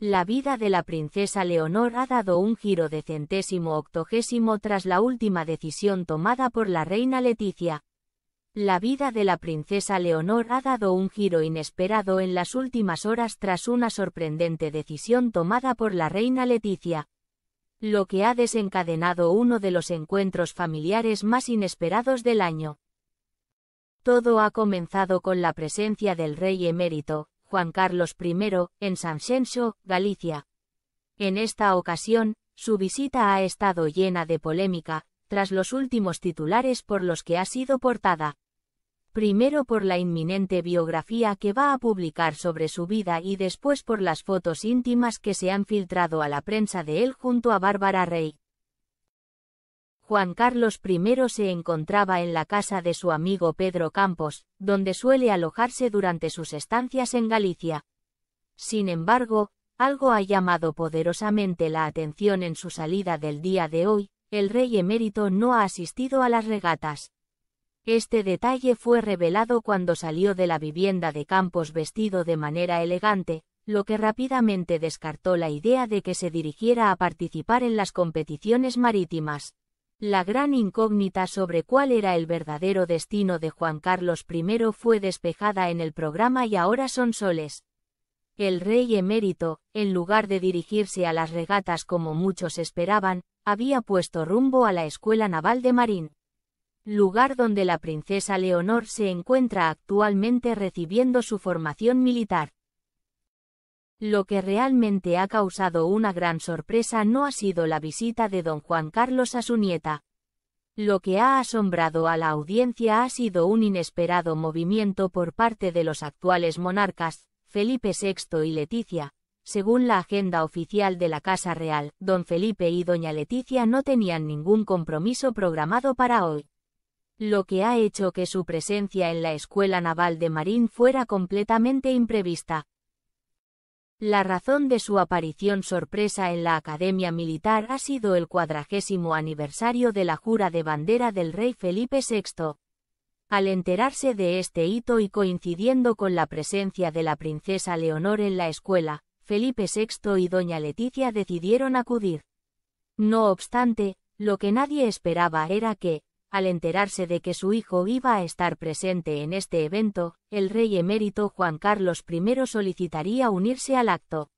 La vida de la princesa Leonor ha dado un giro de centésimo octogésimo tras la última decisión tomada por la reina Leticia. La vida de la princesa Leonor ha dado un giro inesperado en las últimas horas tras una sorprendente decisión tomada por la reina Leticia, lo que ha desencadenado uno de los encuentros familiares más inesperados del año. Todo ha comenzado con la presencia del rey emérito, Juan Carlos I, en Sanxenxo, Galicia. En esta ocasión, su visita ha estado llena de polémica, tras los últimos titulares por los que ha sido portada. Primero por la inminente biografía que va a publicar sobre su vida y después por las fotos íntimas que se han filtrado a la prensa de él junto a Bárbara Rey. Juan Carlos I se encontraba en la casa de su amigo Pedro Campos, donde suele alojarse durante sus estancias en Galicia. Sin embargo, algo ha llamado poderosamente la atención en su salida del día de hoy, el rey emérito no ha asistido a las regatas. Este detalle fue revelado cuando salió de la vivienda de Campos vestido de manera elegante, lo que rápidamente descartó la idea de que se dirigiera a participar en las competiciones marítimas. La gran incógnita sobre cuál era el verdadero destino de Juan Carlos I fue despejada en el programa y ahora son soles. El rey emérito, en lugar de dirigirse a las regatas como muchos esperaban, había puesto rumbo a la Escuela Naval de Marín, lugar donde la princesa Leonor se encuentra actualmente recibiendo su formación militar. Lo que realmente ha causado una gran sorpresa no ha sido la visita de don Juan Carlos a su nieta. Lo que ha asombrado a la audiencia ha sido un inesperado movimiento por parte de los actuales monarcas, Felipe VI y Leticia. Según la agenda oficial de la Casa Real, don Felipe y doña Leticia no tenían ningún compromiso programado para hoy lo que ha hecho que su presencia en la Escuela Naval de Marín fuera completamente imprevista. La razón de su aparición sorpresa en la Academia Militar ha sido el cuadragésimo aniversario de la jura de bandera del rey Felipe VI. Al enterarse de este hito y coincidiendo con la presencia de la princesa Leonor en la escuela, Felipe VI y doña Leticia decidieron acudir. No obstante, lo que nadie esperaba era que, al enterarse de que su hijo iba a estar presente en este evento, el rey emérito Juan Carlos I solicitaría unirse al acto.